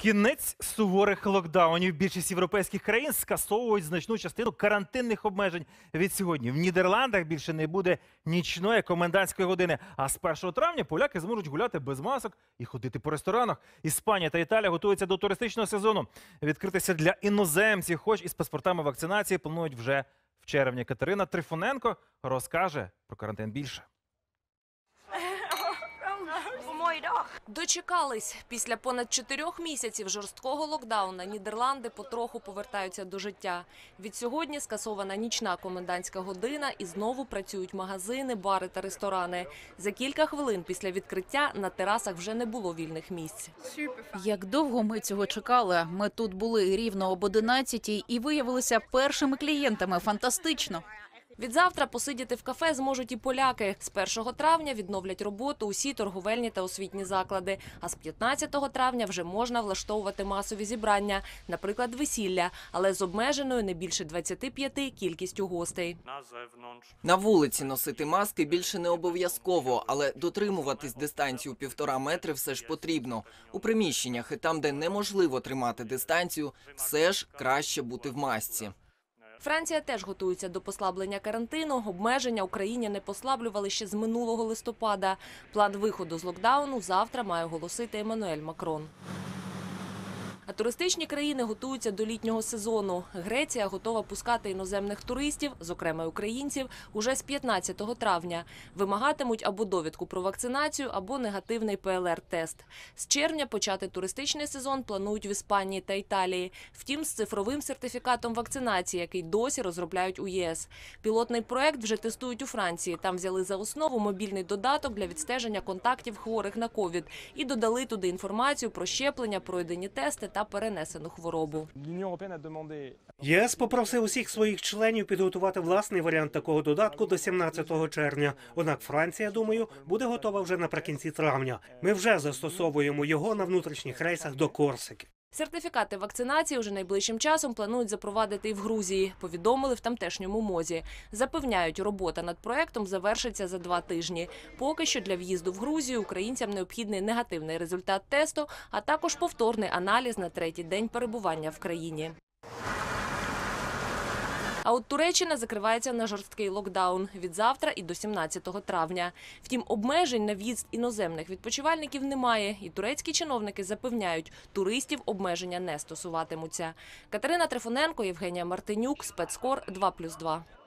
Кінець суворих локдаунів. Більшість європейських країн скасовують значну частину карантинних обмежень від сьогодні. В Нідерландах більше не буде нічної комендантської години. А з 1 травня поляки зможуть гуляти без масок і ходити по ресторанах. Іспанія та Італія готуються до туристичного сезону. Відкритися для іноземців, хоч і з паспортами вакцинації планують вже в червні. Катерина Трифоненко розкаже про карантин більше. Дочекались після понад чотирьох місяців жорсткого локдауна Нідерланди потроху повертаються до життя. Від сьогодні скасована нічна комендантська година і знову працюють магазини, бари та ресторани. За кілька хвилин після відкриття на терасах вже не було вільних місць. Як довго ми цього чекали? Ми тут були рівно об 11 і виявилися першими клієнтами. Фантастично. Відзавтра посидіти в кафе зможуть і поляки. З 1 травня відновлять роботу усі торговельні та освітні заклади. А з 15 травня вже можна влаштовувати масові зібрання, наприклад, весілля, але з обмеженою не більше 25 кількістю гостей. На вулиці носити маски більше не обов'язково, але дотримуватись дистанцію півтора метри все ж потрібно. У приміщеннях і там, де неможливо тримати дистанцію, все ж краще бути в масці. Франція теж готується до послаблення карантину. Обмеження Україні не послаблювали ще з минулого листопада. План виходу з локдауну завтра має оголосити Еммануель Макрон. А туристичні країни готуються до літнього сезону. Греція готова пускати іноземних туристів, зокрема українців, уже з 15 травня. Вимагатимуть або довідку про вакцинацію, або негативний ПЛР-тест. З червня почати туристичний сезон планують в Іспанії та Італії. Втім, з цифровим сертифікатом вакцинації, який досі розробляють у ЄС. Пілотний проект вже тестують у Франції. Там взяли за основу мобільний додаток для відстеження контактів хворих на ковід і додали туди інформацію про щеплення, пройдені тести та перенесену хворобу. ЄС попросив усіх своїх членів підготувати власний варіант такого додатку до 17 червня. Однак Франція, думаю, буде готова вже наприкінці травня. Ми вже застосовуємо його на внутрішніх рейсах до Корсики. Сертифікати вакцинації вже найближчим часом планують запровадити і в Грузії. Повідомили в тамтешньому мозі. Запевняють, робота над проектом завершиться за два тижні. Поки що для в'їзду в Грузію українцям необхідний негативний результат тесту, а також повторний аналіз на третій день перебування в країні. А от Туреччина закривається на жорсткий локдаун від завтра і до 17 травня. Втім, обмежень на в'їзд іноземних відпочивальників немає, і турецькі чиновники запевняють, туристів обмеження не стосуватимуться. Катерина Трифоненко, Євгенія Мартинюк, спецкор 2+,2.